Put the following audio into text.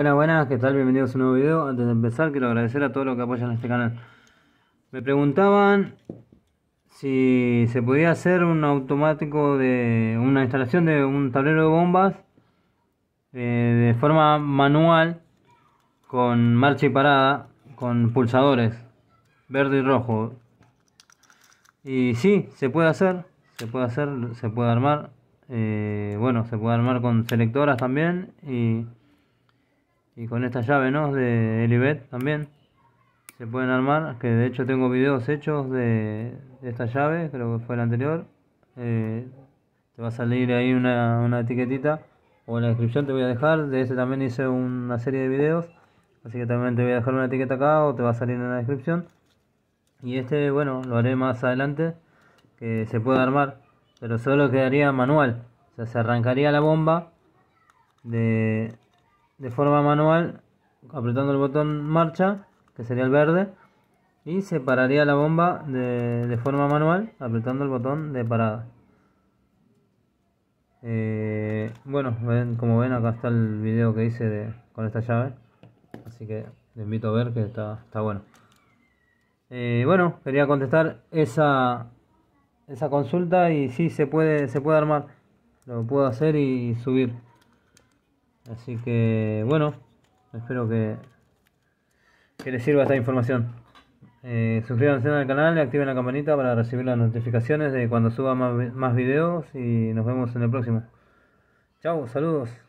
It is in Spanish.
Buenas buenas, ¿qué tal? Bienvenidos a un nuevo video. Antes de empezar, quiero agradecer a todos los que apoyan este canal. Me preguntaban si se podía hacer un automático de una instalación de un tablero de bombas eh, de forma manual con marcha y parada, con pulsadores verde y rojo. Y sí, se puede hacer, se puede hacer, se puede armar. Eh, bueno, se puede armar con selectoras también y y con esta llave ¿no? de Elibet también se pueden armar, que de hecho tengo videos hechos de, esta llave, creo que fue el anterior. Eh, te va a salir ahí una, una, etiquetita o en la descripción te voy a dejar, de ese también hice una serie de videos, así que también te voy a dejar una etiqueta acá o te va a salir en la descripción. Y este, bueno, lo haré más adelante, que se puede armar, pero solo quedaría manual, o sea, se arrancaría la bomba de de forma manual apretando el botón marcha, que sería el verde, y se pararía la bomba de, de forma manual apretando el botón de parada. Eh, bueno, como ven acá está el video que hice de, con esta llave, así que les invito a ver que está, está bueno. Eh, bueno, quería contestar esa, esa consulta y si se puede, se puede armar, lo puedo hacer y subir. Así que bueno, espero que, les sirva esta información. Eh, suscríbanse al canal y activen la campanita para recibir las notificaciones de cuando suba más, más videos y nos vemos en el próximo. Chao, saludos.